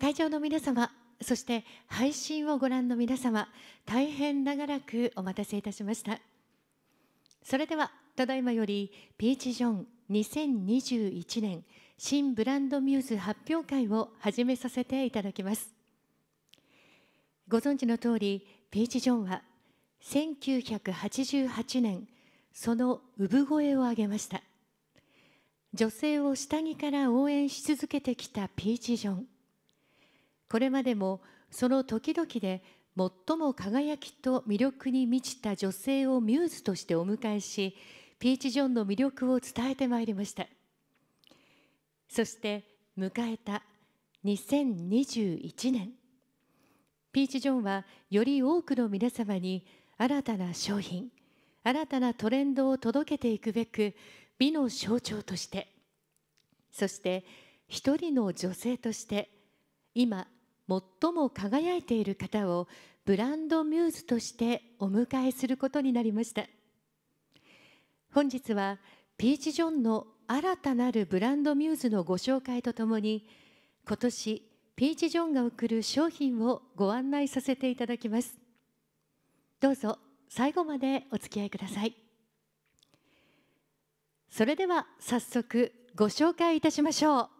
会場の皆様そして配信をご覧の皆様大変長らくお待たせいたしましたそれではただいまよりピーチジョン2021年新ブランドミューズ発表会を始めさせていただきますご存知の通りピーチ・ジョンは1988年その産声を上げました女性を下着から応援し続けてきたピーチ・ジョンこれまでもその時々で最も輝きと魅力に満ちた女性をミューズとしてお迎えしピーチ・ジョンの魅力を伝えてまいりましたそして迎えた2021年ピーチ・ジョンはより多くの皆様に新たな商品新たなトレンドを届けていくべく美の象徴としてそして一人の女性として今最も輝いている方をブランドミューズとしてお迎えすることになりました本日はピーチ・ジョンの新たなるブランドミューズのご紹介とともに今年ピーチ・ジョンが送る商品をご案内させていただきますどうぞ最後までお付き合いくださいそれでは早速ご紹介いたしましょう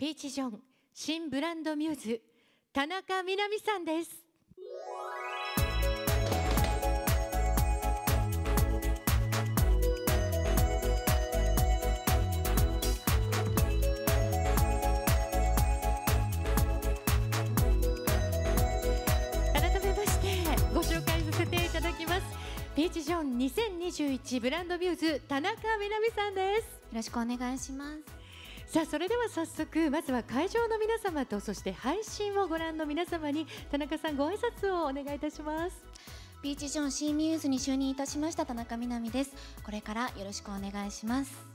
ピーチジョン新ブランドミューズ田中みな実さんです改めましてご紹介させていただきますピーチジョン2021ブランドミューズ田中みな実さんですよろしくお願いしますさあそれでは早速まずは会場の皆様とそして配信をご覧の皆様に田中さんご挨拶をお願いいたしますビーチジョンシーミューズに就任いたしました田中みな実ですこれからよろしくお願いします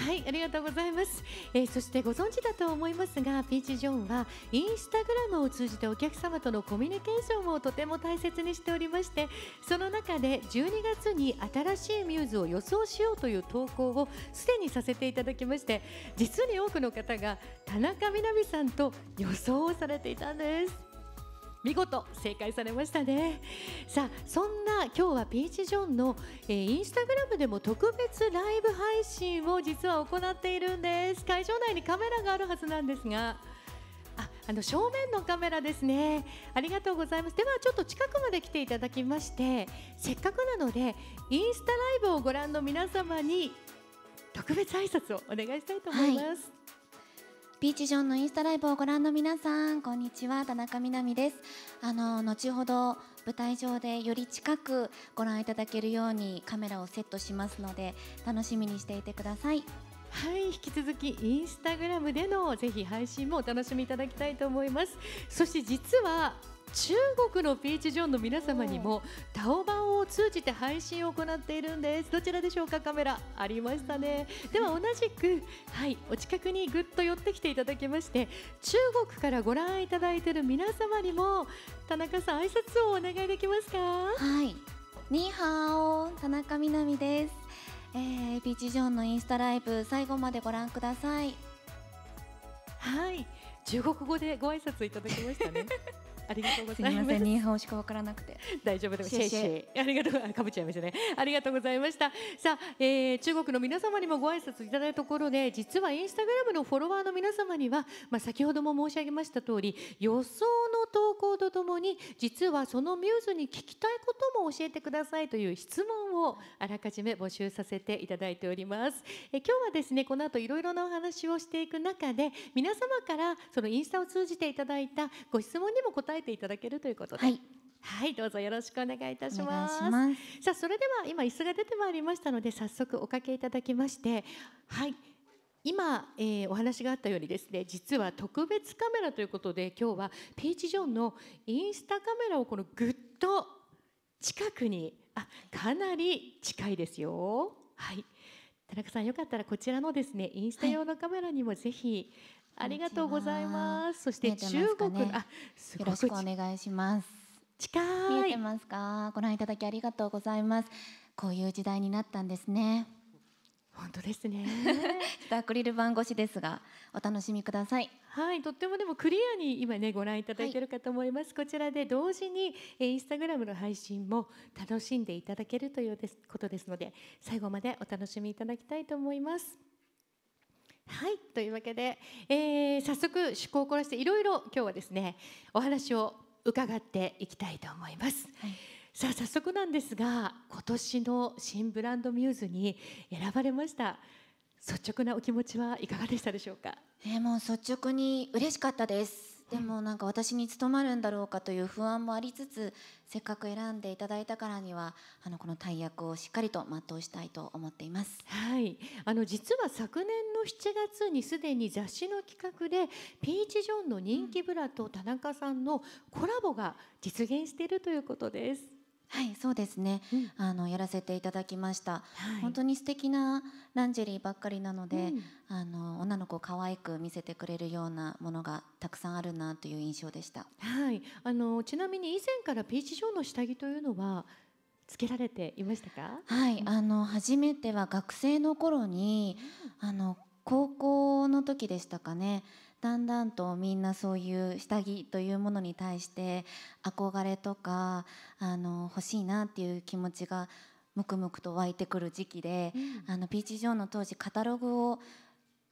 はいありがとうございます、えー、そしてご存知だと思いますがピーチ・ジョンはインスタグラムを通じてお客様とのコミュニケーションをとても大切にしておりましてその中で12月に新しいミューズを予想しようという投稿をすでにさせていただきまして実に多くの方が田中みな実さんと予想をされていたんです見事正解されましたねさあそんな今日はピーチジョンの、えー、インスタグラムでも特別ライブ配信を実は行っているんです会場内にカメラがあるはずなんですがああの正面のカメラですねありがとうございますではちょっと近くまで来ていただきましてせっかくなのでインスタライブをご覧の皆様に特別挨拶をお願いしたいと思います、はいビーチジョンのインスタライブをご覧の皆さんこんにちは田中みな実ですあの後ほど舞台上でより近くご覧いただけるようにカメラをセットしますので楽しみにしていてくださいはい引き続きインスタグラムでのぜひ配信もお楽しみいただきたいと思いますそして実は中国のピーチ・ジョンの皆様にもタオバオを通じて配信を行っているんですどちらでしょうかカメラありましたねでは同じくはいお近くにぐっと寄ってきていただきまして中国からご覧いただいている皆様にも田中さん挨拶をお願いできますかはいニーハオ田中みなみですえー、ピーチ・ジョンのインスタライブ最後までご覧くださいはい中国語でご挨拶いただきましたね ありがとうございます。すみません、日本しかわからなくて。大丈夫でもシェイシェイ。ありがとう、かぶっちゃいましたね。ありがとうございました。さあ、えー、中国の皆様にもご挨拶いただいたところで、実はインスタグラムのフォロワーの皆様には、まあ、先ほども申し上げました通り、予想の投稿とともに、実はそのミューズに聞きたいことも教えてくださいという質問をあらかじめ募集させていただいております。え今日はですね、この後いろいろなお話をしていく中で、皆様からそのインスタを通じていただいたご質問にも答ええていただけるということで。はいはい、どうぞよろしくお願いいたします。ますさあ、それでは今椅子が出てまいりましたので、早速おかけいただきまして、はい。今、えー、お話があったようにですね実は特別カメラということで今日はピーチ・ジョンのインスタカメラをこのぐっと近くにあかなり近いですよ。はい田中さんよかったらこちらのですねインスタ用のカメラにもぜひ、ありがとうございます。そして中国、ね、あ、すよろしくお願いします。近い。見えてますか？ご覧いただきありがとうございます。こういう時代になったんですね。本当ですね。アクリル板越しですが、お楽しみください。はい、とってもでもクリアに今ねご覧いただいているかと思います。はい、こちらで同時に、えー、インスタグラムの配信も楽しんでいただけるということですので、最後までお楽しみいただきたいと思います。はいというわけで、えー、早速趣向を凝らしていろいろ今日はですねお話を伺っていきたいと思います。はい、さあ早速なんですが今年の新ブランドミューズに選ばれました率直なお気持ちはいかがでしたでしょうか、えー、もう率直に嬉しかったですでもなんか私に務まるんだろうかという不安もありつつせっかく選んでいただいたからにはあのこの大役をしっかりと全うしたいと思っています、はい、あの実は昨年の7月にすでに雑誌の企画でピーチ・ジョンの人気ブラと田中さんのコラボが実現しているということです。はいそうですね、うん、あのやらせていただきました、はい、本当に素敵なランジェリーばっかりなので、うん、あの女の子を可愛く見せてくれるようなものがたくさんあるなという印象でした、はい、あのちなみに以前からピーチ状の下着というのはつけられていましたかはい、あの初めては学生の頃にあの高校の時でしたかねだんだんとみんなそういう下着というものに対して憧れとかあの欲しいなっていう気持ちがムくムくと湧いてくる時期で、うん、あのビーチ上の当時カタログを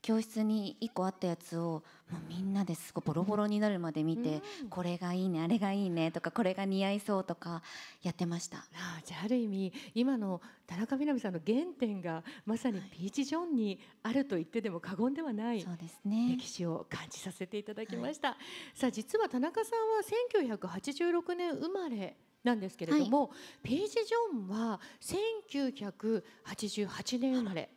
教室に1個あったやつをもうみんなですごいボロボロになるまで見て、うん、これがいいねあれがいいねとかこれが似合いそうとかやってましたあじゃあある意味今の田中みな実さんの原点がまさにピーチ・ジョンにあると言ってでも過言ではない、そうですね、歴史を感じさせていただきました、はい、さあ実は田中さんは1986年生まれなんですけれども、はい、ピーチ・ジョンは1988年生まれ。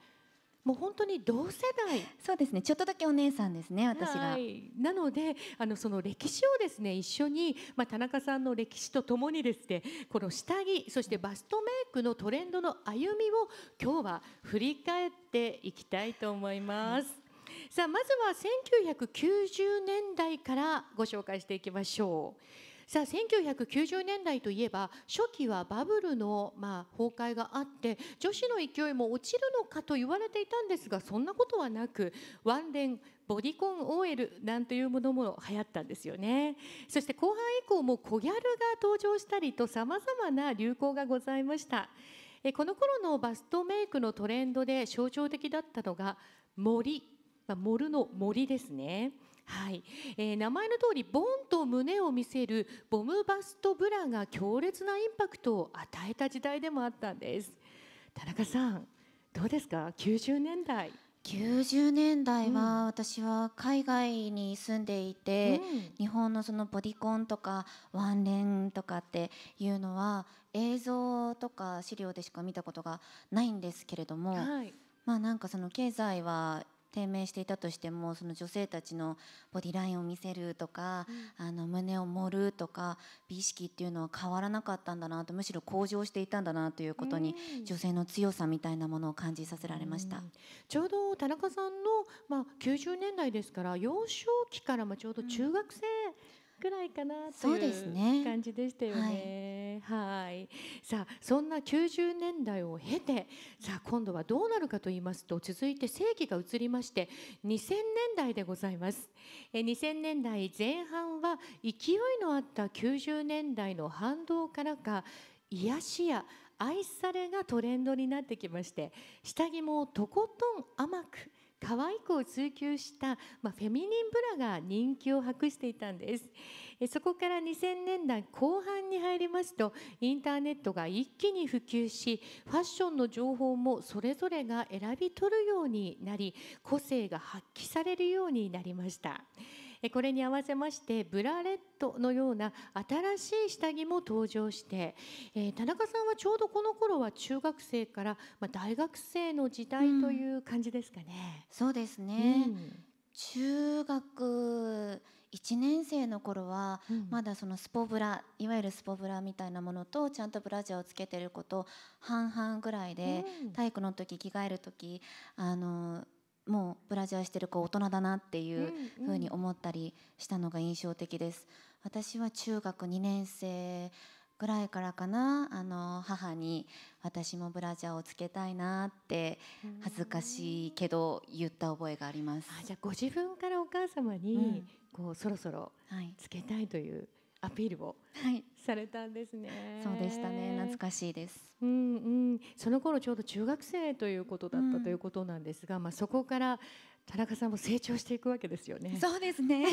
もう本当に同世代そうですねちょっとだけお姉さんですね私が、なのであのその歴史をですね一緒に、まあ、田中さんの歴史とともにですねこの下着そしてバストメイクのトレンドの歩みを今日は振り返っていきたいと思います、さあまずは1990年代からご紹介していきましょう。さあ1990年代といえば初期はバブルのまあ崩壊があって女子の勢いも落ちるのかと言われていたんですがそんなことはなくワンレンボディコン OL なんていうものも流行ったんですよねそして後半以降も小ギャルが登場したりとさまざまな流行がございましたこの頃のバストメイクのトレンドで象徴的だったのが森、まあ、の森ですね。はい、えー、名前の通りボンと胸を見せるボムバストブラが強烈なインパクトを与えた時代でもあったんです田中さんどうですか90年代90年代は私は海外に住んでいて、うん、日本のそのボディコンとかワンレンとかっていうのは映像とか資料でしか見たことがないんですけれども、はい、まあなんかその経済は低迷していたとしてもその女性たちのボディラインを見せるとか、うん、あの胸を盛るとか美意識っていうのは変わらなかったんだなとむしろ向上していたんだなということに、うん、女性の強さみたいなものを感じさせられました、うん、ちょうど田中さんの、まあ、90年代ですから幼少期からもちょうど中学生くらいかなという感じでしたよね。ねはい、い、さあそんな90年代を経てさあ今度はどうなるかと言いますと続いて世紀が移りまして2000年代でございます。え2000年代前半は勢いのあった90年代の反動からか癒しや愛されがトレンドになってきまして下着もとことん甘く可愛くを追求した、まフェミニンブラが人気を博していたんですそこから2000年代後半に入りますとインターネットが一気に普及しファッションの情報もそれぞれが選び取るようになり個性が発揮されるようになりました。これに合わせましてブラレットのような新しい下着も登場して、え田中さんはちょうどこの頃は中学生から、ま大学生の時代という感じですかね。うん、そうですね、うん、中学1年生の頃はまだそのスポブラ、うん、いわゆるスポブラみたいなものとちゃんとブラジャーをつけてること半々ぐらいで、体育の時着替える時あのもうブラジャーしてる子大人だなっていうふうに思ったりしたのが印象的です。私は中学2年生ぐらいからかなあの母に「私もブラジャーをつけたいな」って恥ずかしいけど言った覚えがあります。あじゃあご自分からお母様に、こうそろそろつけたいという、はいアピールをされたんですね、はい、そうでしたね懐かしいです、うんうん、その頃ちょうど中学生ということだった、うん、ということなんですが、まあ、そこから田中さんも成長していくわけですよね。そうですね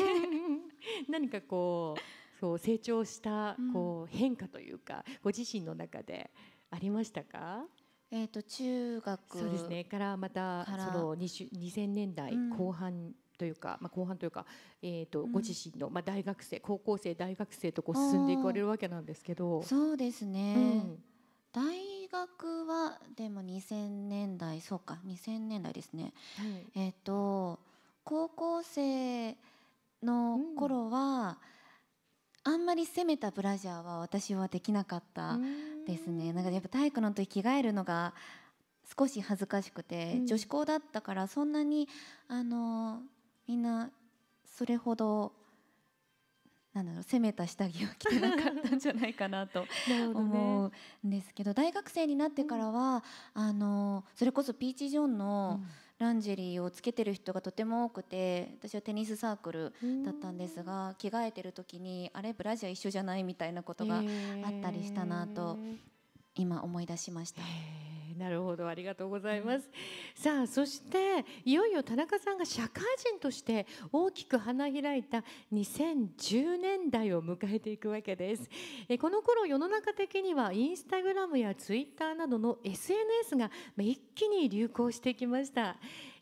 何かこうそう成長したこう変化というか、ご自身の中でありましたかえー、と中学そうですねからまたその二0二千年代後半というか、まあ、後半というか、えーと、ご自身の、まあ、大学生高校生大学生とこう進んでいかれるわけなんですけどそうですね、うん、大学はでも2000年代そうか2000年代ですね、えっ、ー、と高校生の頃は、うん、あんまり攻めたブラジャーは私はできなかったですね。なんかやっぱ体育の時着替えるのが少し恥ずかしくて、うん、女子校だったからそんなにあのみんなそれほどなんだろう攻めた下着を着てなかったんじゃないかなとね、思うんですけど大学生になってからは、うん、あのそれこそピーチ・ジョンのランジェリーをつけてる人がとても多くて私はテニスサークルだったんですが、うん、着替えてる時にあれブラジャー一緒じゃないみたいなことがあったりしたなと今思い出しました。なるほどありがとうございます、うん、さあそしていよいよ田中さんが社会人として大きく花開いた2010年代を迎えていくわけですえこの頃世の中的にはインスタグラムやツイッターなどの SNS が一気に流行してきました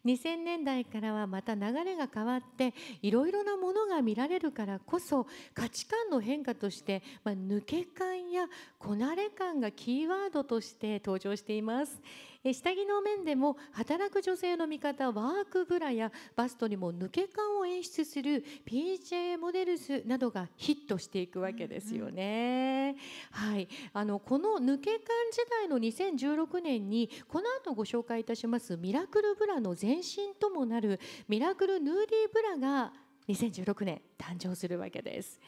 2000年代からはまた流れが変わっていろいろなものが見られるからこそ価値観の変化として、まあ、抜け感やこなれ感がキーワードとして登場しています。え下着の面でも働く女性の味方ワークブラやバストにも抜け感を演出する PJ モデルスなどがヒットしていくわけですよね。うんうん、はい、あのこの抜け感時代の2016年にこの後ご紹介いたしますミラクルブラの前身ともなるミラクルヌーディーブラが2016年誕生するわけです。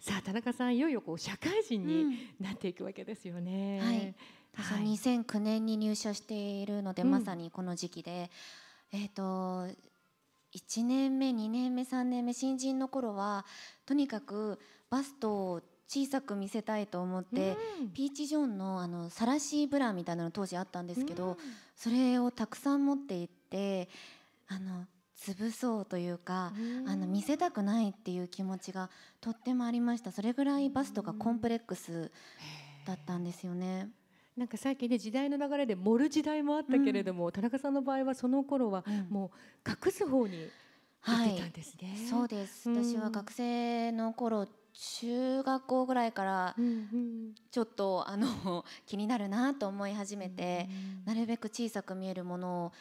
さあ田中さんいよいよこう社会人になっていくわけですよね。うんはい2009年に入社しているので、まさにこの時期で、うん、えーと、1年目2年目3年目新人の頃はとにかくバストを小さく見せたいと思って、うん、ピーチ・ジョンのあのラシーブラみたいなの当時あったんですけど、うん、それをたくさん持っていってあの潰そうというか、うん、あの見せたくないっていう気持ちがとってもありましたそれぐらいバストがコンプレックスだったんですよね。なんか最近ね時代の流れで盛る時代もあったけれども、うん、田中さんの場合はその頃はもう隠す方に行ってたんですね。はい、そうです、うん、私は学生の頃中学校ぐらいからちょっとあの 気になるなと思い始めて、うん、なるべく小さく見えるものを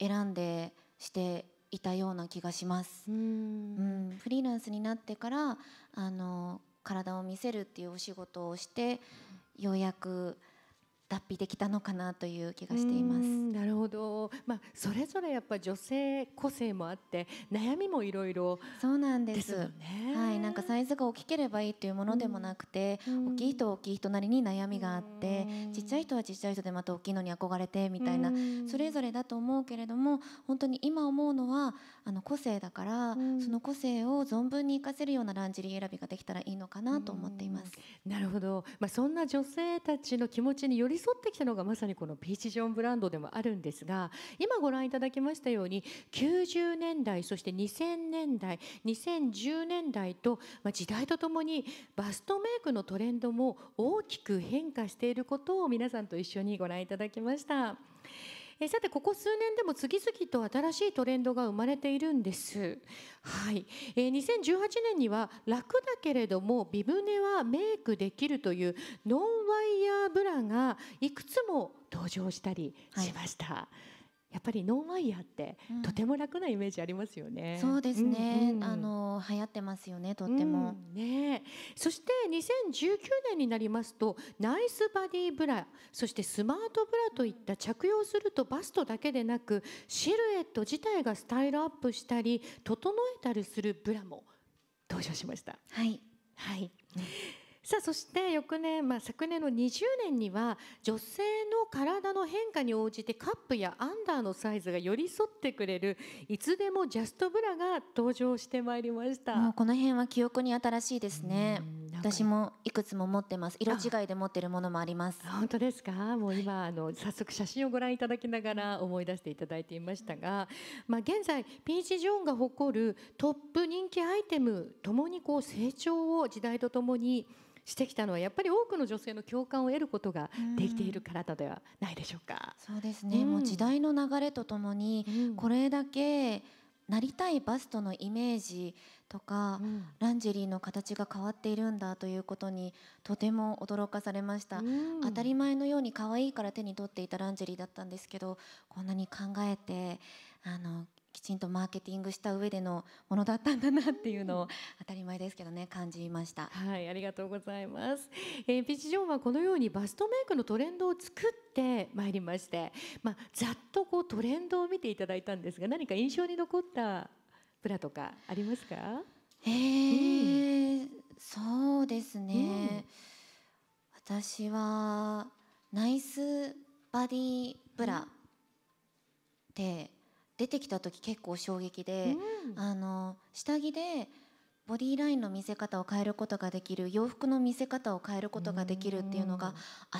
選んでしていたような気がします。うん、フリーランスになってからあの体を見せるっていうお仕事をしてようやく。脱皮できたのかなという気がしています。なるほど、まあ、それぞれやっぱ女性個性もあって悩みもいろいろそうなんです、ね、はい、なんかサイズが大きければいいというものでもなくて、大きい人大きい人なりに悩みがあって、ちっちゃい人はちっちゃい人でまた大きいのに憧れてみたいな、それぞれだと思うけれども本当に今思うのはあの個性だから、その個性を存分に活かせるようなランジェリー選びができたらいいのかなと思っています。なるほど、まあ、そんな女性たちの気持ちによりり添ってきたのがまさにこのピーチ・ジョンブランドでもあるんですが今ご覧いただきましたように90年代そして2000年代2010年代と、ま時代とともにバストメイクのトレンドも大きく変化していることを皆さんと一緒にご覧いただきました。えー、さてここ数年でも次々と新しいトレンドが生まれているんです、はいえー、2018年には楽だけれども美ネはメイクできるというノンワイヤーブラがいくつも登場したりしました。はいやっぱりノンワイヤーってとても楽なイメージありますよね。うん、そうですね、うんうん、あの流行ってますよねとっても、うん、ね。そして2019年になりますとナイスバディブラそしてスマートブラといった着用するとバストだけでなくシルエット自体がスタイルアップしたり整えたりするブラも登場しました。はい、はい、ねさあそして翌年、まあ、昨年の20年には女性の体の変化に応じてカップやアンダーのサイズが寄り添ってくれるいつでもジャストブラが登場してまいりましたもうこの辺は記憶に新しいですね私もいくつも持ってます色違いで持ってるものもあります本当ですかもう今あの早速写真をご覧いただきながら思い出していただいていましたが、まあ、現在ピーチ・ジョーンが誇るトップ人気アイテムともにこう成長を時代とともにしてきたのはやっぱり多くの女性の共感を得ることができているからではないでしょうか。そうですね、うん、もう時代の流れとともに、これだけなりたいバストのイメージとか、うん、ランジェリーの形が変わっているんだということにとても驚かされました、うん、当たり前のように可愛いから手に取っていたランジェリーだったんですけどこんなに考えてあのちんとマーケティングした上でのものだったんだなっていうのを 当たり前ですけどね感じましたはいありがとうございます、えー、ピチジョンはこのようにバストメイクのトレンドを作ってまいりまして、まあ、ざっとこうトレンドを見ていただいたんですが何か印象に残ったプラとかありますかえー、うん、そうですね、うん、私はナイスバディプラ、うんで出てきた時結構衝撃で、うん、あの下着でボディーラインの見せ方を変えることができる洋服の見せ方を変えることができるっていうのが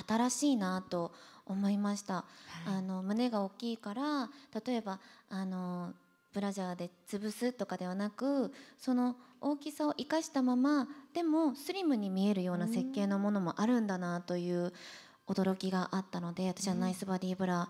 新しいなと思いました、あの胸が大きいから例えばあのブラジャーで潰すとかではなくその大きさを生かしたままでもスリムに見えるような設計のものもあるんだなという驚きがあったので私はナイスバディブラ、うん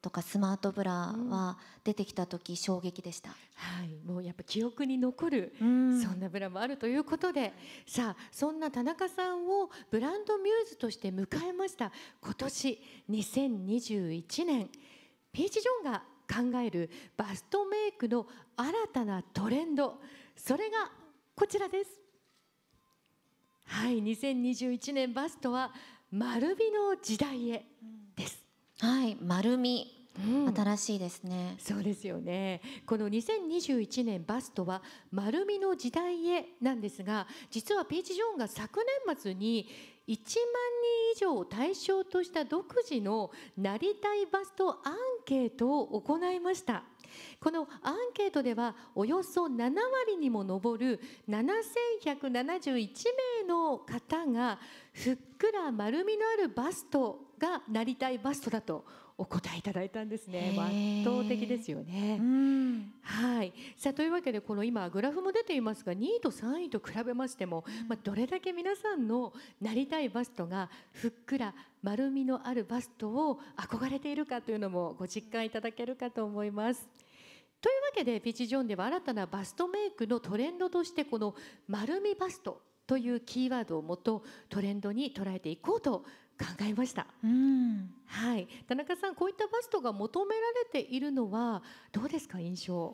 とかスマートブラは出てきた時衝撃でした、うん、はい、もうやっぱ記憶に残るそんなブラもあるということで、うん、さあそんな田中さんをブランドミューズとして迎えました今年2021年ピーチ・ジョンが考えるバストメイクの新たなトレンドそれがこちらですはい2021年バストは丸美の時代へ。うんはい丸みうん、新しいですねそうですよねこの2021年バストは丸みの時代へなんですが実はピーチ・ジョーンが昨年末に1万人以上を対象とした独自のなりたいバストアンケートを行いましたこのアンケートではおよそ7割にも上る7171名の方がふっくら丸みのあるバストがなりたいバストだとお答えいただいたんですね。圧倒的ですよね。はい。さあというわけでこの今グラフも出ていますが2位と3位と比べましても、うん、まあ、どれだけ皆さんのなりたいバストがふっくら丸みのあるバストを憧れているかというのもご実感いただけるかと思います。というわけでピチジョンでは新たなバストメイクのトレンドとしてこの丸みバストというキーワードをもとトレンドに捉えていこうと考えました、うんはい、田中さんこういったバストが求められているのはどうですか印象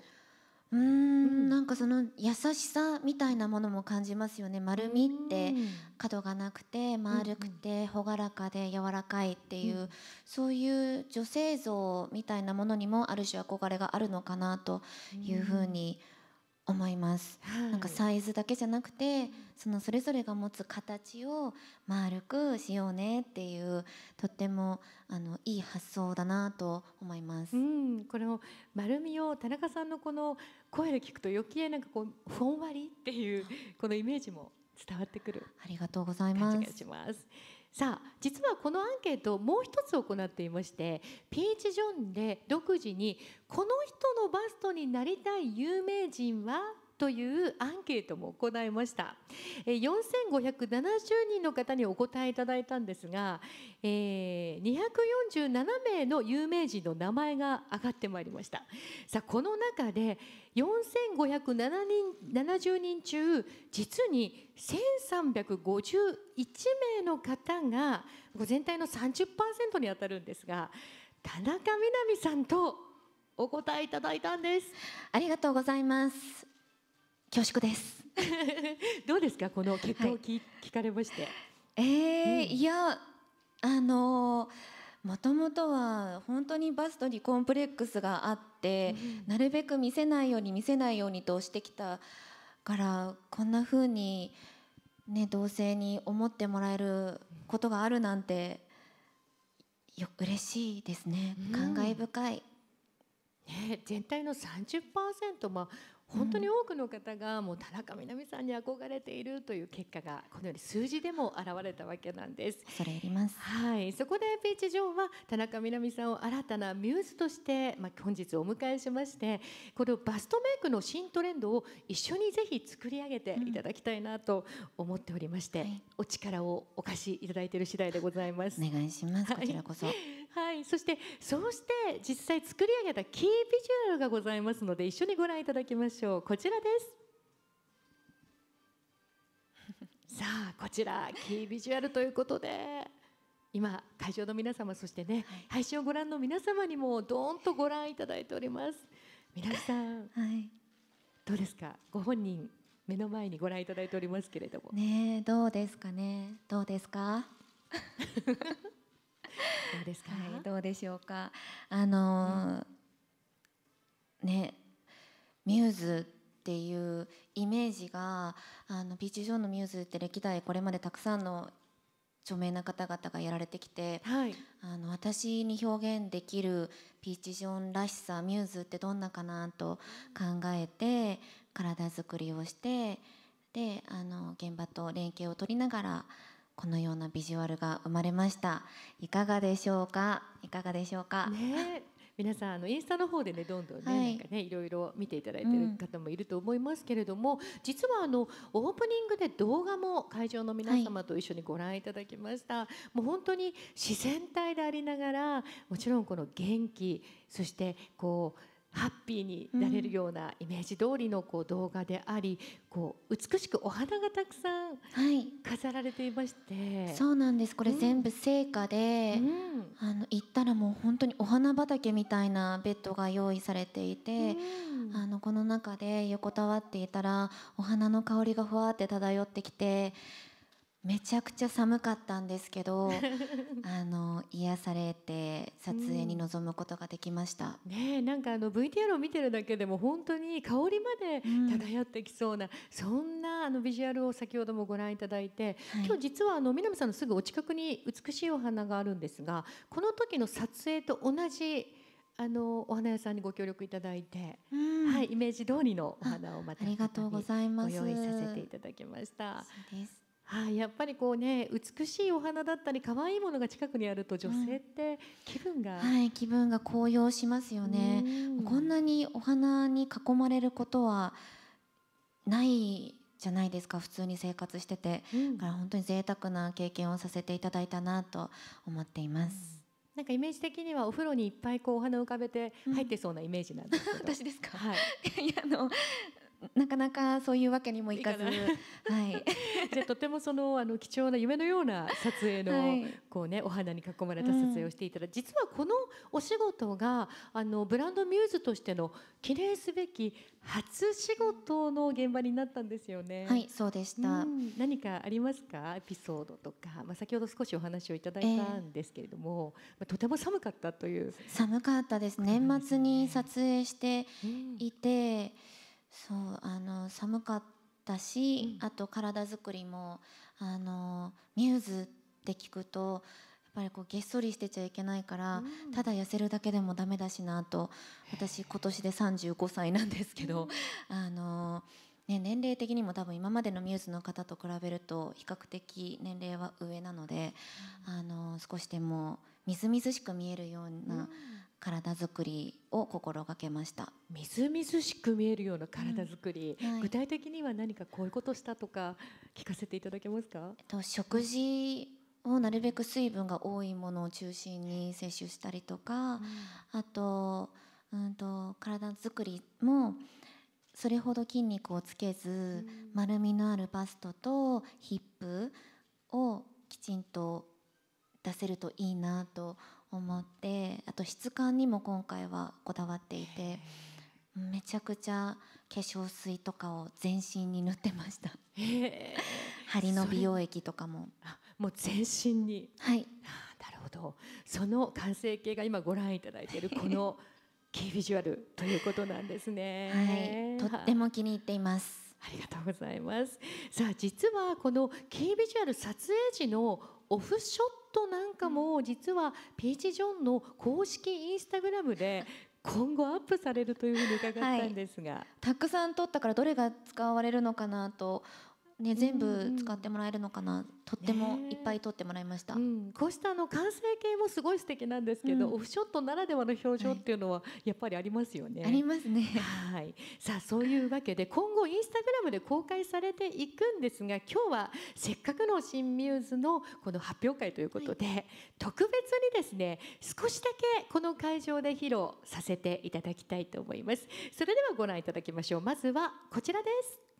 うん、なんかその優しさみたいなものも感じますよね丸みって角がなくて丸くて朗らかで柔らかいっていう、うん、そういう女性像みたいなものにもある種憧れがあるのかなというふうに、うん思います、はい、なんかサイズだけじゃなくてそのそれぞれが持つ形を丸くしようねっていうとってもあのいい発想だなと思います、うん、これも丸みを田中さんのこの声で聞くと余計なんかこうふんわりっていうこのイメージも伝わってくるありがとうございますさあ実はこのアンケートをもう一つ行っていましてピーチ・ジョンで独自にこの人のバストになりたい有名人はというアンケートも行いました4570人の方にお答えいただいたんですが、えー、247名の有名人の名前が上がってまいりましたさあこの中で4570人人中実に1351名の方が全体の30%にあたるんですが田中みな実さんとお答えいただいたんですありがとうございます恐縮です どうですかこの結果を聞,、聞かれまして。えー、うん、いやあのもともとは本当にバストにコンプレックスがあって、うん、なるべく見せないように見せないようにとしてきたからこんな風にね同性に思ってもらえることがあるなんてよ嬉しいですね、うん、感慨深い。ね、全体の30%、まあ、本当に多くの方がもう田中みな実さんに憧れているという結果がこのように数字でも現れたわけなんです。それあります。はい、そこでピーチンは田中みな実さんを新たなミューズとしてまあ本日お迎えしまして、このバストメイクの新トレンドを一緒にぜひ作り上げていただきたいなと思っておりまして、うんはい、お力をお貸しいただいている次第でございます。お願いします。こちらこそ。はいはい、そしてそうして実際作り上げたキービジュアルがございますので一緒にご覧いただきましょうこちらです さあこちらキービジュアルということで今会場の皆様そしてね、はい、配信をご覧の皆様にもどーんとご覧いただいております皆さん、はい、どうですかご本人目の前にご覧いただいておりますけれどもねどうですかねどうですか うですか、はい、どうでしょうかあのー、ねミューズっていうイメージがあのピーチンのミューズって歴代これまでたくさんの著名な方々がやられてきて、はい、あの私に表現できるピーチジョンらしさミューズってどんなかなと考えて体づくりをしてであの現場と連携を取りながらこのようなビジュアルが生まれましたいかがでしょうかいかがでしょうか、ね、皆さんあのインスタの方でねどんどんね、はい、なんかねいろいろ見ていただいてる方もいると思いますけれども、うん、実はあのオープニングで動画も会場の皆様と一緒にご覧いただきました、はい、もう本当に自然体でありながらもちろんこの元気そしてこうハッピーになれるようなイメージ通りのこう動画であり、こう美しくお花がたくさん飾られていまして、はい、そうなんですこれ全部聖火で、うん、あの行ったらもう本当にお花畑みたいなベッドが用意されていて、うん、あのこの中で横たわっていたらお花の香りがふわって漂ってきて。めちゃくちゃ寒かったんですけど あの癒されて撮影に臨むことができました、うん、ねなんかあの VTR を見てるだけでも本当に香りまで漂ってきそうな、うん、そんなあのビジュアルを先ほどもご覧いただいて、はい、今日実はあの南さんのすぐお近くに美しいお花があるんですがこの時の撮影と同じあのお花屋さんにご協力いただいて、うん、はいイメージ通りのお花をまたご用意させていただきました。そうですはあ、やっぱりこうね美しいお花だったり可愛いものが近くにあると女性って気分が、はい、はい、気分が高揚しますよねこんなにお花に囲まれることはないじゃないですか普通に生活してて、うん、だから本当に贅沢な経験をさせていただいたなと思っています。なんかイメージ的にはお風呂にいっぱいこうお花を浮かべて入ってそうなイメージなんですけど、うん、私ですか、はい、いやあのなかなかそういうわけにもいかず、いかはい。じゃとてもそのあの貴重な夢のような撮影の、はい、こうねお花に囲まれた撮影をしていたら、うん、実はこのお仕事があのブランドミューズとしての記念すべき初仕事の現場になったんですよね。はい、そうでした。うん、何かありますかエピソードとか、まあ先ほど少しお話をいただいたんですけれども、えー、とても寒かったという。寒かったです。年末に撮影していて。うんそうあの寒かったし、あと体づくりもあのミューズって聞くとやっぱりこうげっそりしてちゃいけないから、うん、ただ痩せるだけでもダメだしなと私今年で35歳なんですけど、あのね、年齢的にも多分今までのミューズの方と比べると比較的年齢は上なので、うん、あの少しでもみずみずしく見えるような、体作りを心がけましたみずみずしく見えるような体づくり、うんはい、具体的には何かこういうことしたとか聞かせていただけますか、えっと、食事をなるべく水分が多いものを中心に摂取したりとか、うん、あと,、うんと、体づくりもそれほど筋肉をつけず、うん、丸みのあるバストとヒップをきちんと出せるといいなと思思ってあと質感にも今回はこだわっていてめちゃくちゃ化粧水とかを全身に塗ってました。ハリ の美容液とかも。もう全身に。はい。なるほど。その完成形が今ご覧いただいている このキービジュアルということなんですね。はい。とっても気に入っています。ありがとうございます。さあ実はこのキービジュアル撮影時のオフショッとなんかも実はピーチ・ジョンの公式インスタグラムで 今後アップされるというふうに伺ったんですが、はい、たくさん撮ったからどれが使われるのかなとね、全部使ってもらえるのかな、うん、とってもいっぱい撮ってもらいました、ねうん、こうしたあの完成形もすごい素敵なんですけど、うん、オフショットならではの表情っていうのはやっぱりありますよね。はい、ありますね、はい、さあそういうわけで今後インスタグラムで公開されていくんですが今日はせっかくの新ミューズのこの発表会ということで、はい、特別にですね少しだけこの会場で披露させていただきたいと思います。それではご覧いただきましょうまずはこちらです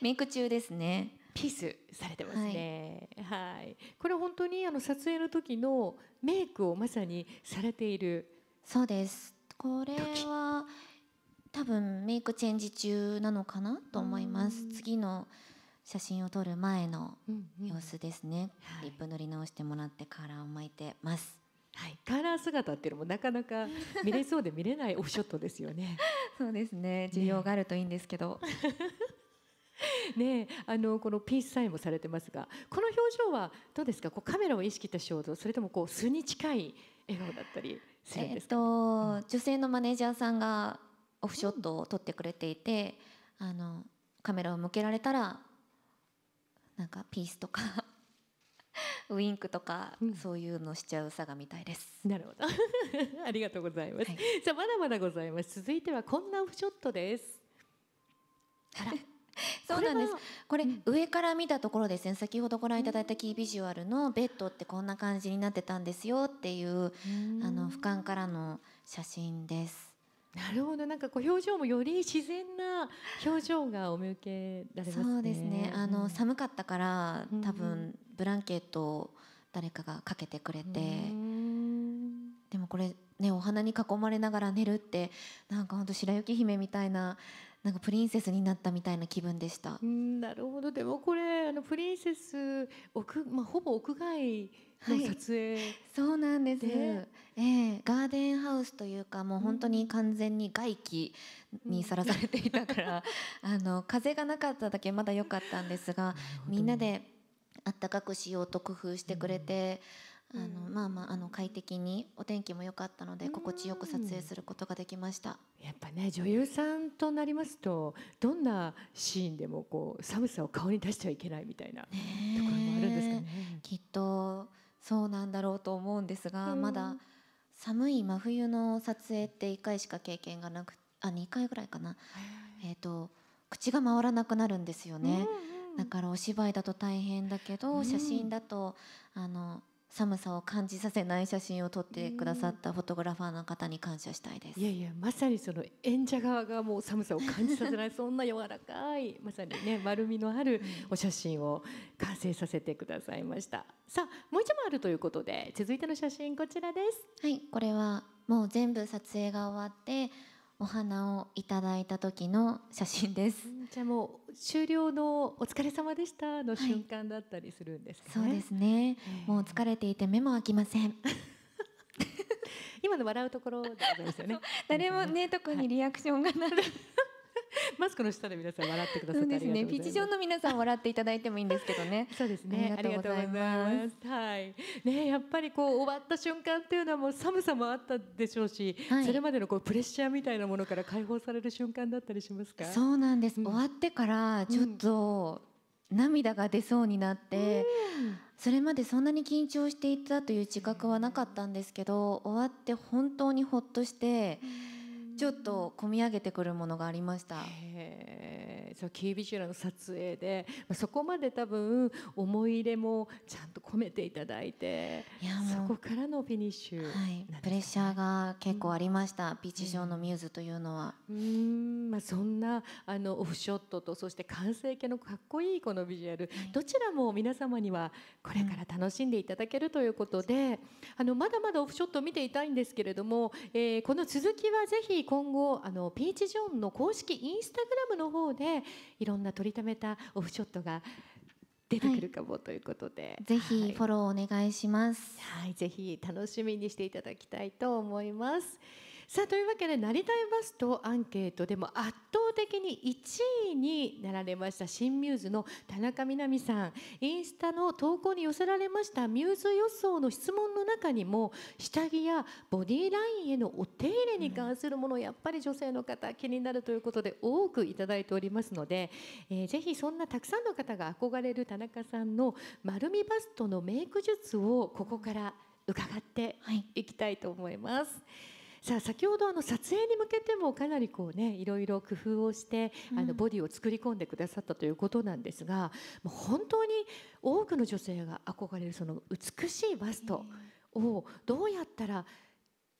メイク中ですね。ピースされてますね。はい、い、これ本当にあの撮影の時のメイクをまさにされている。そうです。これは多分メイクチェンジ中なのかなと思います。次の写真を撮る前の様子ですね。うんうん、リップ塗り直してもらってカラーを巻いてます。はい、カーラー姿っていうのもなかなか見れそうで見れないオフショットですよね。そうですね需要があるといいんですけど。ねあのこのピースサインもされてますがこの表情はどうですかこうカメラを意識した衝動それともこう素に近い笑顔だったりするんですか、えー、と女性のマネージャーさんがオフショットを撮ってくれていて、うん、あのカメラを向けられたらなんかピースとか ウインクとか、うん、そういうのしちゃうさがみたいです。なるほど。ありがとうございます。はい、じゃまだまだございます。続いてはこんなオフショットです。そうなんです。これ、うん、上から見たところですね。先ほどご覧いただいたキービジュアルのベッドってこんな感じになってたんですよっていう、うあの俯瞰からの写真です。なるほど、なんかこう表情もより自然な表情がお見受けられますね。そうですね。あの、寒かったから、多分ブランケットを誰かがかけてくれて、でもこれねお花に囲まれながら寝るってなんか本当白雪姫みたいななんかプリンセスになったみたいな気分でした。なるほどでもこれあのプリンセス屋まあほぼ屋外の撮影、そうなんです。でえー、ガーデンハウスというかもう本当に完全に外気にさらされていたから、うん、あの風がなかっただけまだ良かったんですがみんなであったかくしようと工夫してくれて。うんあの、まあまああの快適にお天気も良かったので心地よく撮影することができました、やっぱね女優さんとなりますとどんなシーンでもこう寒さを顔に出しちゃいけないみたいなところもあるんですかねきっとそうなんだろうと思うんですが、まだ寒い真冬の撮影って1回しか経験がなくあ2回ぐらいかな、えーと口が回らなくなるんですよね、だからお芝居だと大変だけど、写真だとあの寒さを感じさせない写真を撮ってくださったフォトグラファーの方に感謝したいですいやいやまさにその演者側がもう寒さを感じさせないそんな柔らかいまさにね丸みのあるお写真を完成させてくださいましたさあもう一枚あるということで続いての写真こちらですはいこれはもう全部撮影が終わってお花をいただいた時の写真です。じゃあもう終了のお疲れ様でしたの瞬間だったりするんですかね。はい、そうですね。もう疲れていて目も開きません。今の笑うところですよね。誰もね 特にリアクションがない、はい。マスクの下で皆さん笑ってくださってですね。ピーチ上の皆さん笑っていただいてもいいんですけどね。そうですね。ありがとうございます。はい。ねやっぱりこう終わった瞬間っていうのはもう寒さもあったでしょうし、はい、それまでのこうプレッシャーみたいなものから解放される瞬間だったりしますか。そうなんです。うん、終わってからちょっと、涙が出そうになって、うん、それまでそんなに緊張していたという自覚はなかったんですけど終わって本当にほっとして。うんちょっと込み上げてくるものがありました。そのキービジュアルの撮影で、まあ、そこまで多分思い入れもちゃんと込めていただいていやそこからのフィニッシュ、はい、プレッシャーが結構ありました、うん、ピーチ上のミューズというのは。うんまあ、そんなあのオフショットとそして完成形のかっこいいこのビジュアル、はい、どちらも皆様にはこれから楽しんでいただけるということで、あのまだまだオフショットを見ていたいんですけれども、えー、この続きはぜひ今後あのピーチ・ジョンの公式インスタグラムの方でいろんな取りためたオフショットが出てくるかもということで、はい、ぜひフォローお願いします、はい、はい、ぜひ楽しみにしていただきたいと思います。さあというわけでなりたいバストアンケートでも圧倒的に1位になられました新ミューズの田中みな実さんインスタの投稿に寄せられましたミューズ予想の質問の中にも下着やボディラインへのお手入れに関するもの、やっぱり女性の方気になるということで多くいただいておりますので、えー、ぜひそんなたくさんの方が憧れる田中さんの丸みバストのメイク術をここから伺っていきたいと思います。はいさあ先ほどあの撮影に向けてもかなりこうねいろいろ工夫をしてあのボディを作り込んでくださったということなんですが、もう本当に多くの女性が憧れるその美しいバストをどうやったら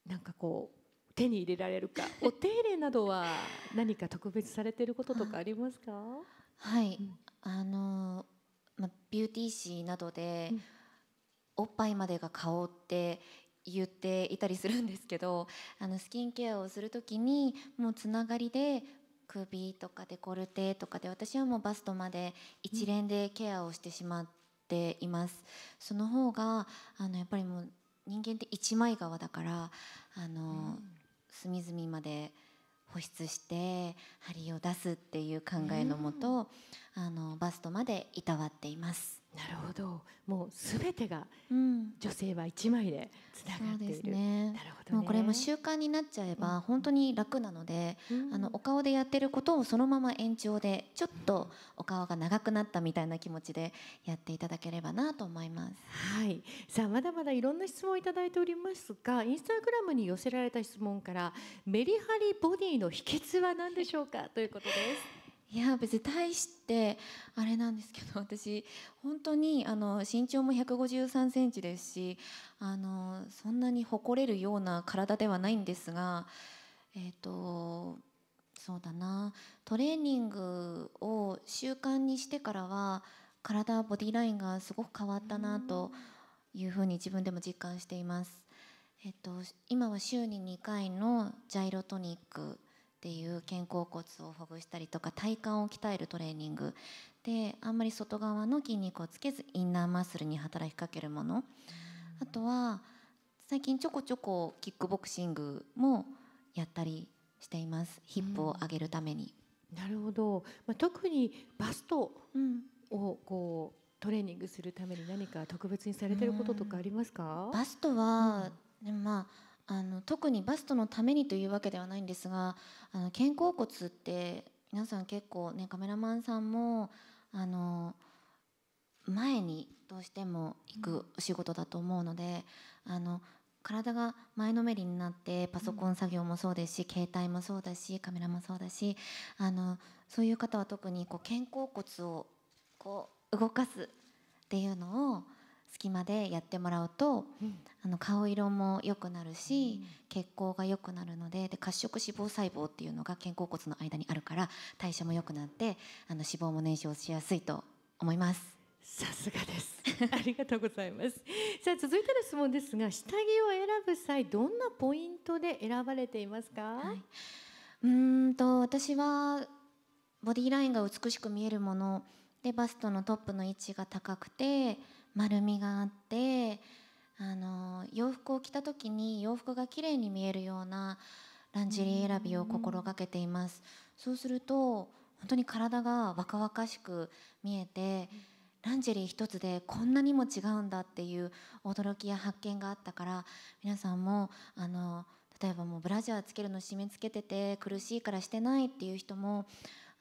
なんかこう手に入れられるか お手入れなどは何か特別されてることとかありますかはい、うん、あの、ま、ビューティー誌などで、うん、おっぱいまでが顔って言っていたりするんですけど あのスキンケアをする時にもうつながりで首とかデコルテとかで私はもうバストまで一連でケアをしてしまっています。その方があのやっぱりもう人間って一枚川だからあの、隅々まで保湿して針を出すっていう考えのもと、あのバストまでいたわっています。なるほどもうすべてが女性は一枚でつながっている、うん、ですねなるほど、ね、もうこれも習慣になっちゃえば本当に楽なので、うん、あのお顔でやってることをそのまま延長でちょっとお顔が長くなったみたいな気持ちでやっていただければなと思います、はい、さあまだまだいろんな質問をいただいておりますがインスタグラムに寄せられた質問からメリハリボディの秘訣は何でしょうかということです。いや別に大してあれなんですけど 私本当にあの身長も1 5 3センチですしあのそんなに誇れるような体ではないんですがえっ、ー、とそうだなトレーニングを習慣にしてからは体ボディラインがすごく変わったなというふうに自分でも実感しています。えっ、と、今は週に2回のジャイロトニックっていう肩甲骨をほぐしたりとか体幹を鍛えるトレーニングであんまり外側の筋肉をつけずインナーマッスルに働きかけるものあとは最近ちょこちょこキックボクシングもやったりしていますヒップを上げるために。うん、なるほど、まあ、特にバストをこう、トレーニングするために何か特別にされてることとかありますか、うん、バストは、うん、まああの特にバストのためにというわけではないんですがあの肩甲骨って皆さん結構ねカメラマンさんもあの前にどうしても行くお仕事だと思うのであの体が前のめりになってパソコン作業もそうですし、携帯もそうだしカメラもそうだしあのそういう方は特にこう肩甲骨をこう動かすっていうのを隙間でやってもらうと、うん、あの顔色も良くなるし、血行が良くなるのでで褐色脂肪細胞っていうのが肩甲骨の間にあるから代謝も良くなってあの脂肪も燃焼しやすいと思います。さすがです。ありがとうございます。さあ続いての質問ですが、下着を選ぶ際どんなポイントで選ばれていますか？はい、うんと私はボディラインが美しく見えるものでバストのトップの位置が高くて丸みがあってあの洋服を着た時に洋服が綺麗に見えるようなランジェリー選びを心がけています。そうすると本当に体が若々しく見えてランジェリー一つでこんなにも違うんだっていう驚きや発見があったから皆さんもあの例えばもうブラジャーつけるの締め付けてて苦しいからしてないっていう人も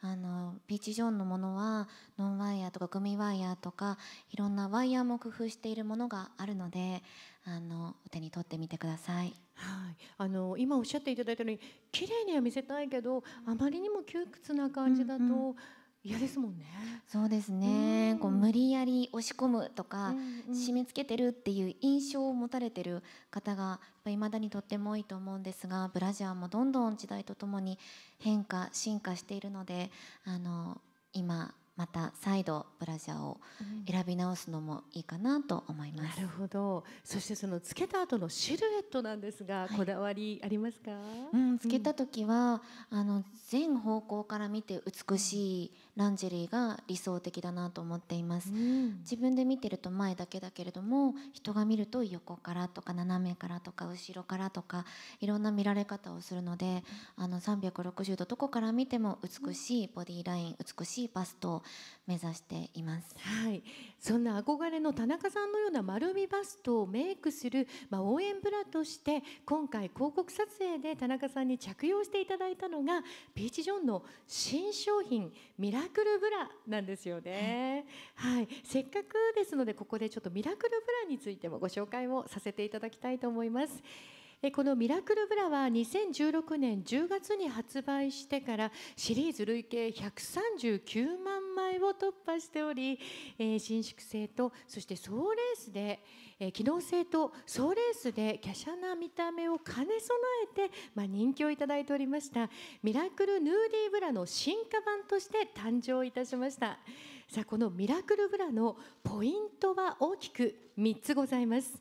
あのピーチ・ジョンのものはノンワイヤーとかグミワイヤーとかいろんなワイヤーも工夫しているものがあるのであのお手に取ってみてください。はい、あの今おっしゃっていただいたように綺麗には見せたいけどあまりにも窮屈な感じだと。うんうん嫌ですもんねそうですねこう無理やり押し込むとか、締め付けてるっていう印象を持たれてる方がいまだにとっても多いと思うんですがブラジャーもどんどん時代とともに変化進化しているのであの今また再度ブラジャーを選び直すのもいいかなと思います、うん、なるほどそしてそのつけた後のシルエットなんですが、はい、こだわりありますか、うん、つけた時は、うん、あの全方向から見て美しい、ランジェリーが理想的だなと思っています、うん、自分で見てると前だけだけれども人が見ると横からとか斜めからとか後ろからとかいろんな見られ方をするのであの360度どこから見ても美しいボディライン、うん、美しいバストを目指しています、はい、そんな憧れの田中さんのような丸みバストをメイクする、まあ、応援ブラとして今回広告撮影で田中さんに着用していただいたのがピーチ・ジョンの新商品未来ラクルブラなんですよね、はい、せっかくですのでここでちょっとミラクルブラについてもご紹介をさせていただきたいと思います。この「ミラクルブラ」は2016年10月に発売してからシリーズ累計139万枚を突破しており伸縮性とそして総レースでえー、機能性と総レースで華奢な見た目を兼ね備えて、まあ、人気をいただいておりましたミラクルヌーディーブラの進化版として誕生いたしましたさあこのミラクルブラのポイントは大きく3つございます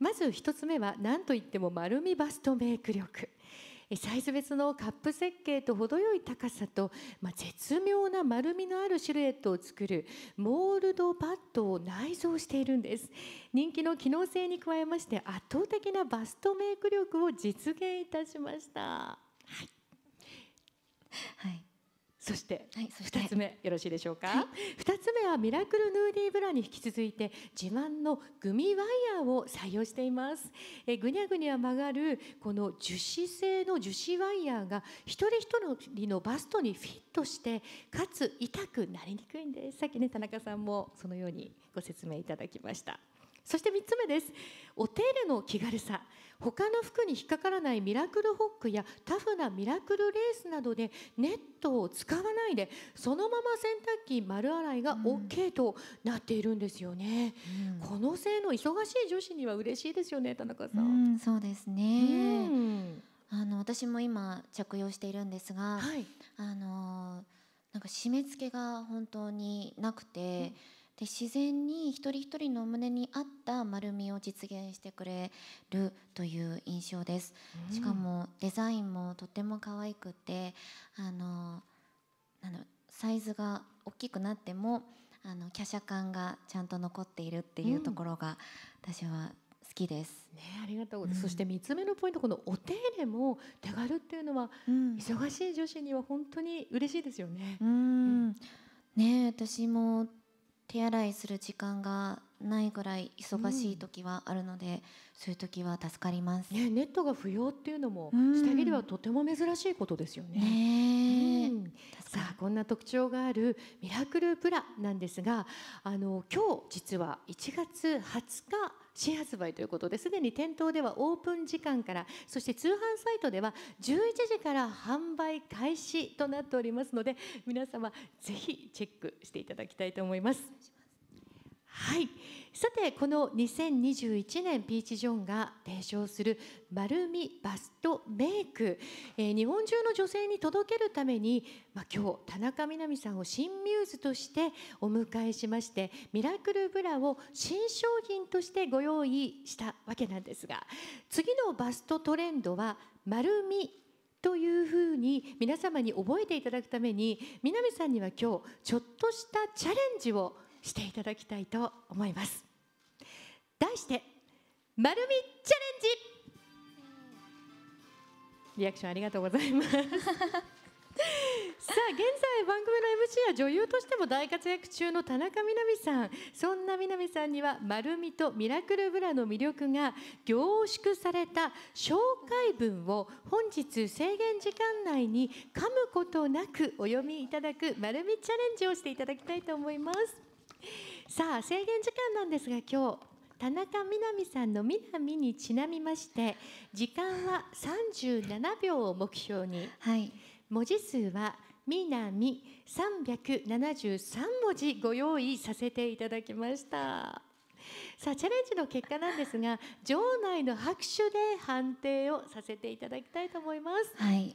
まず1つ目は何といっても丸みバストメイク力サイズ別のカップ設計と程よい高さと、まあ、絶妙な丸みのあるシルエットを作るモールドパッドを内蔵しているんです人気の機能性に加えまして圧倒的なバストメイク力を実現いたしましたはい、はいそして、は2つ目よろしいでしょうか、はい、2つ目はミラクルヌーディーブラに引き続いて自慢のグミワイヤーを採用していますえぐにゃぐにゃ曲がるこの樹脂製の樹脂ワイヤーが一人一人のバストにフィットしてかつ痛くなりにくいんですさっきね田中さんもそのようにご説明いただきましたそして3つ目ですお手入れの気軽さ他の服に引っかからないミラクルホックやタフなミラクルレースなどでネットを使わないでそのまま洗濯機丸洗いが OK となっているんですよね、うん、この性能忙しい女子には嬉しいですよね田中さん、うん、そうですね、うん、あの私も今着用しているんですが、はい、あのなんか締め付けが本当になくて、うんで自然に一人一人の胸に合った丸みを実現してくれるという印象です、うん、しかもデザインもとても可愛くてあのサイズが大きくなってもあの華奢感がちゃんと残っているっていうところが、うん、私は好きです。ね、ありがとう、うん、そして3つ目のポイントこのお手入れも手軽っていうのは、うん、忙しい女子には本当に嬉しいですよね。うん、ね私も手洗いする時間がないぐらい忙しい時はあるので、うん、そういう時は助かります、ね、ネットが不要っていうのも、うん、下着ではとても珍しいことですよね。ねうん、さあこんな特徴があるミラクルプラなんですがあの今日実は1月20日新発売ということですでに店頭ではオープン時間からそして通販サイトでは11時から販売開始となっておりますので皆様ぜひチェックしていただきたいと思います。はいさてこの2021年ピーチ・ジョンが提唱する丸みバストメイク、えー、日本中の女性に届けるために、まあ、今日田中みな実さんを新ミューズとしてお迎えしましてミラクルブラを新商品としてご用意したわけなんですが次のバストトレンドは丸みというふうに皆様に覚えていただくために南さんには今日ちょっとしたチャレンジをしていただきたいと思います題して丸みチャレンジリアクションありがとうございます さあ現在番組の MC や女優としても大活躍中の田中みな実さんそんなみな実さんには丸みとミラクルブラの魅力が凝縮された紹介文を本日制限時間内に噛むことなくお読みいただく丸みチャレンジをしていただきたいと思います さあ制限時間なんですが今日田中みな実さんの「みなみ」にちなみまして時間は37秒を目標に、はい、文字数は「みなみ」373文字ご用意させていただきました。さあチャレンジの結果なんですが場内の拍手で判定をさせていただきたいと思います。はい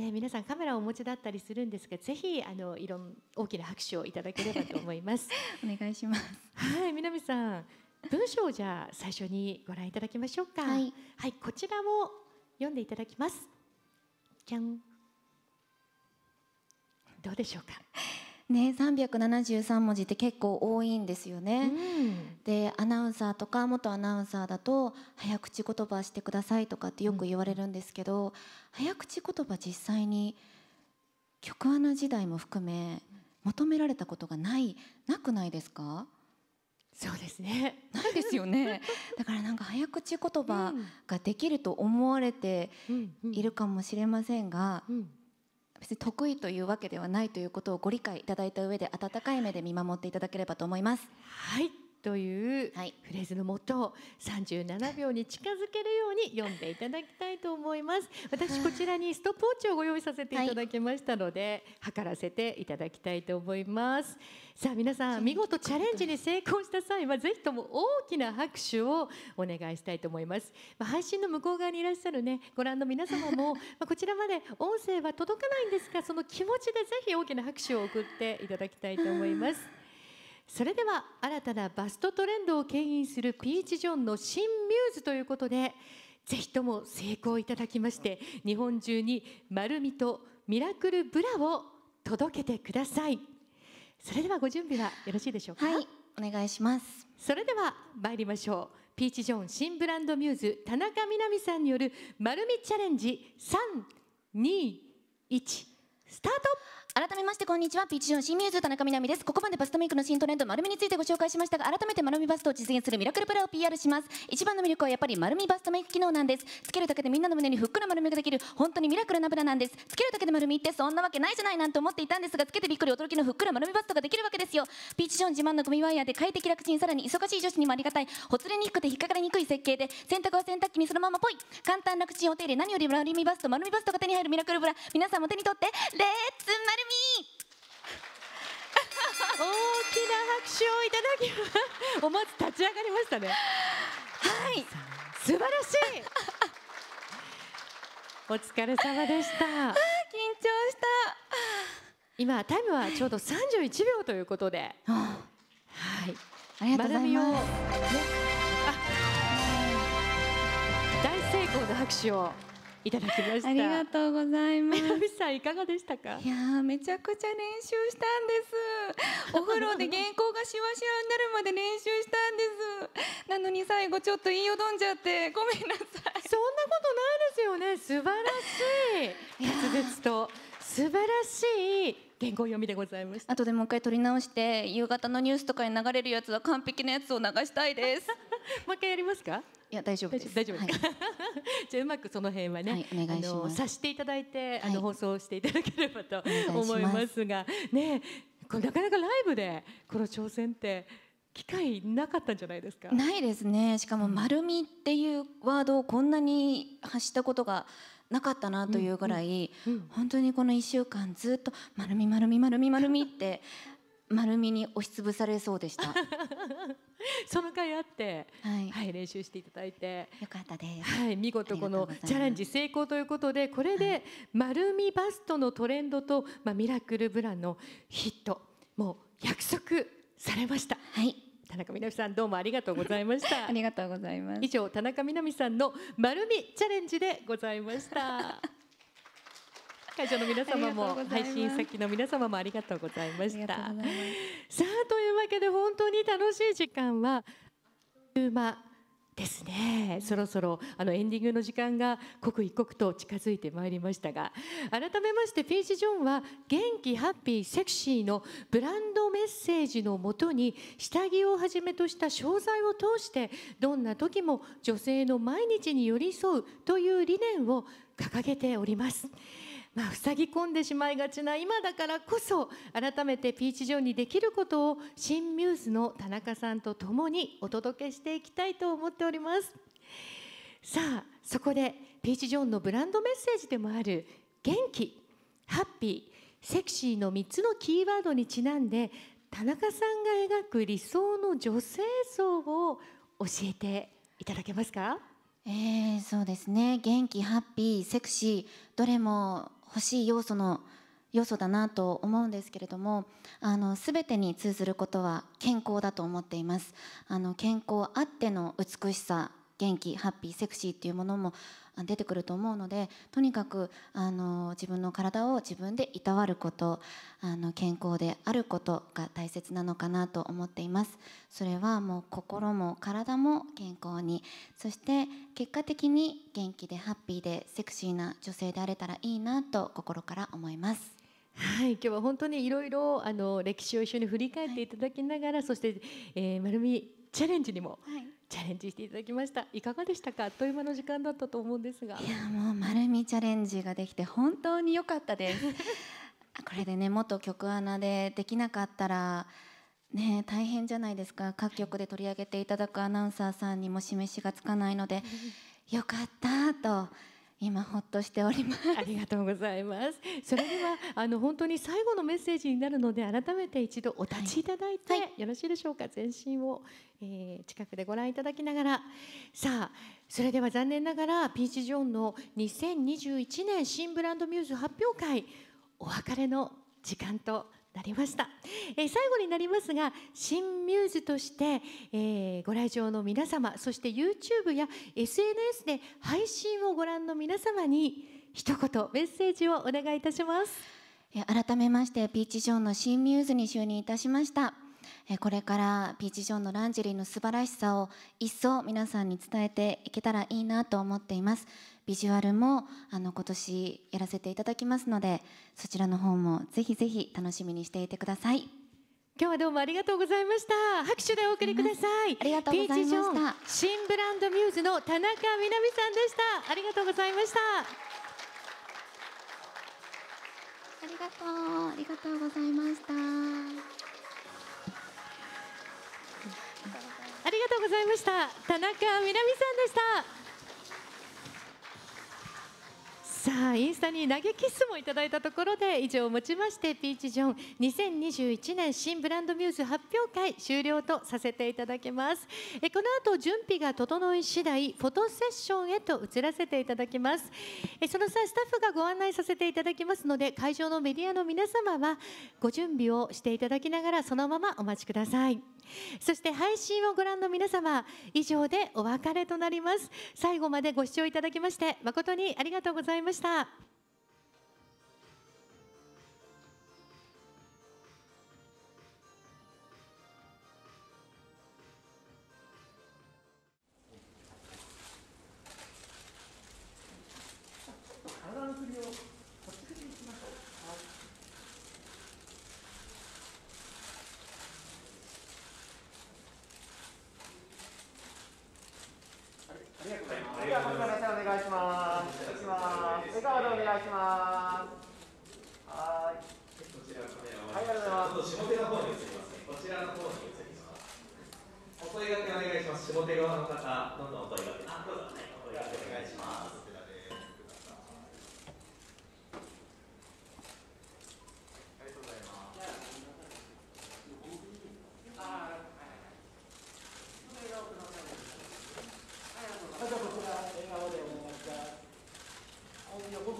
ね、皆さんカメラをお持ちだったりするんですがぜひあのいろん大きな拍手をいただければと思います お願いしますはい南さん文章をじゃあ最初にご覧いただきましょうかはい、はい、こちらも読んでいただきますじゃんどうでしょうかね、373文字って結構多いんですよね、うん、でアナウンサーとか元アナウンサーだと早口言葉してくださいとかってよく言われるんですけど、うん、早口言葉実際に曲アナ時代も含め求められたことがないなくないですかそうですねないですよね だからなんか早口言葉ができると思われているかもしれませんが、うん別に得意というわけではないということをご理解いただいた上で温かい目で見守っていただければと思います。はいというフレーズのもと、37秒に近づけるように読んでいただきたいと思います私こちらにストップウォッチをご用意させていただきましたので、測らせていただきたいと思いますさあ皆さん見事チャレンジに成功した際はぜひとも大きな拍手をお願いしたいと思います配信の向こう側にいらっしゃるねご覧の皆様も こちらまで音声は届かないんですがその気持ちでぜひ大きな拍手を送っていただきたいと思いますそれでは新たなバストトレンドを牽引するピーチ・ジョンの新ミューズということでぜひとも成功いただきまして日本中に丸みとミラクルブラを届けてくださいそれではご準備はよろしいでしょうかはいお願いしますそれでは参りましょうピーチ・ジョン新ブランドミューズ田中みな実さんによる丸みチャレンジ321スタート改めましてこんにちはピーチジョン新ミューズ田中みなですここまでバストメイクの新トレンド丸みについてご紹介しましたが改めて丸みバストを実現するミラクルプラを PR します一番の魅力はやっぱり丸みバストメイク機能なんですつけるだけでみんなの胸にふっくら丸みができる本当にミラクルなブラなんですつけるだけで丸みってそんなわけないじゃないなんて思っていたんですがつけてびっくり驚きのふっくら丸みバストができるわけですよピーチジョン自慢のゴミワイヤーで快適楽ちんさらに忙しい女子にもありがたいほつれにくくて引っかかりにくい設計で洗濯は洗濯機にそのままぽい簡単楽ちんお手入れ何より丸みバスト丸みバストが手に入るミラクルブラ皆さんも手に取ってレッツ丸大きな拍手をいただきます思わず立ち上がりましたねはい素晴らしいお疲れ様でした緊張した今タイムはちょうど31秒ということで、はいありがとうございます、ね、大成功の拍手をいただきました。ありがとうございます。さんいかがでしたか。いやめちゃくちゃ練習したんです。お風呂で原稿がしわしわになるまで練習したんです。なのに最後ちょっと言いよどんじゃってごめんなさい。そんなことないですよね。素晴らしい滑舌と素晴らしい原稿読みでございました後でもう一回撮り直して夕方のニュースとかに流れるやつは完璧なやつを流したいです もう一回やりますかいや大丈夫です。大丈夫。はい、じゃうまくその辺はね、はい、お願いします。さしていただいて、あの、放送していただければと思いますが、すねこれなかなかライブでこの挑戦って機会なかったんじゃないですか。ないですね。しかも丸みっていうワードをこんなに発したことがなかったなというぐらい、本当にこの1週間ずっと丸み丸み丸み丸みって丸みに押しつぶされそうでした その回あって、はい、はい、練習していただいてよかったです、はい、見事このチャレンジ成功ということでこれで丸みバストのトレンドと、まあ、ミラクルブランのヒットもう約束されました。はい田中みな実さんどうもありがとうございました ありがとうございます以上田中みな実さんの丸みチャレンジでございました 会場の皆様も配信先の皆様もありがとうございましたさあというわけで本当に楽しい時間はあっという間ですねそろそろあのエンディングの時間が刻一刻と近づいてまいりましたが改めましてピーチ・ジョンは元気ハッピーセクシーのブランドメッセージのもとに下着をはじめとした商材を通してどんな時も女性の毎日に寄り添うという理念を掲げております。まあ、塞ぎ込んでしまいがちな今だからこそ改めてピーチジョンにできることを新ミューズの田中さんと共にお届けしていきたいと思っておりますさあそこでピーチ・ジョンのブランドメッセージでもある元気ハッピーセクシーの3つのキーワードにちなんで田中さんが描く理想の女性像を教えていただけますかえー、そうですね元気ハッピーセクシーどれも欲しい要素の要素だなと思うんですけれどもあの全てに通ずることは健康だと思っていますあの健康あっての美しさ元気ハッピーセクシーっていうものも出てくると思うのでとにかくあの自分の体を自分でいたわることあの健康であることが大切なのかなと思っていますそれはもう心も体も健康にそして結果的に元気でハッピーでセクシーな女性であれたらいいなと心から思いますはい、今日は本当にいろいろあの歴史を一緒に振り返っていただきながら、はい、そして、えー、丸みチャレンジにも、チャレンジしていただきましたいかがでしたかあっという間の時間だったと思うんですがいやもう丸みチャレンジができて本当に良かったです これでね元局アナでできなかったらね大変じゃないですか各局で取り上げていただくアナウンサーさんにも示しがつかないので、良かったと今ほっとしておりますありがとうございますそれではあの本当に最後のメッセージになるので改めて一度お立ちいただいて、はいはい、よろしいでしょうか全身を、えー、近くでご覧いただきながらさあそれでは残念ながらピーチ・ジョンの2021年新ブランドミューズ発表会お別れの時間となりました、えー、最後になりますが新ミューズとして、えー、ご来場の皆様そして YouTube や SNS で配信をご覧の皆様に一言メッセージをお願いいたします改めましてピーチジョーの新ミューズに就任いたしましたこれからピーチ・ジョンのランジェリーの素晴らしさを一層皆さんに伝えていけたらいいなと思っていますビジュアルもあの今年やらせていただきますのでそちらの方もぜひぜひ楽しみにしていてください今日はどうもありがとうございました拍手でお送りくださいありがとうございました新ブランドミューズの田中みなみさんでしたありがとうございましたありがとうありがとうございましたありがとうございました田中みな実さんでしたさあインスタに投げキッスもいただいたところで以上をもちましてピーチジョン2021年新ブランドミューズ発表会終了とさせていただきますえこの後準備が整い次第フォトセッションへと移らせていただきますえその際スタッフがご案内させていただきますので会場のメディアの皆様はご準備をしていただきながらそのままお待ちくださいそして配信をご覧の皆様以上でお別れとなります最後までご視聴いただきまして誠にありがとうございました下手の方に移りますね。こちらの方に移ります。お問掛けお願いします。下手側の方、どんどんお問い掛け。あ、どうぞ。はい、お問掛けお願いします。ありがとうござい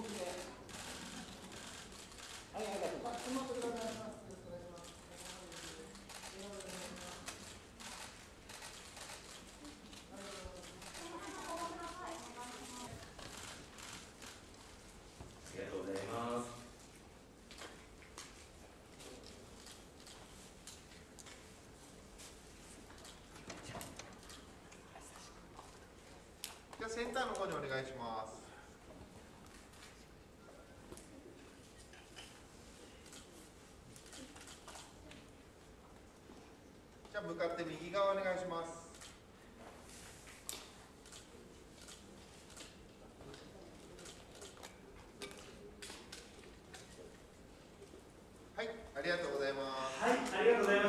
ます。ギターの方にお願いします。じゃあ向かって右側お願いします。はい、ありがとうございます。はい、ありがとうございます。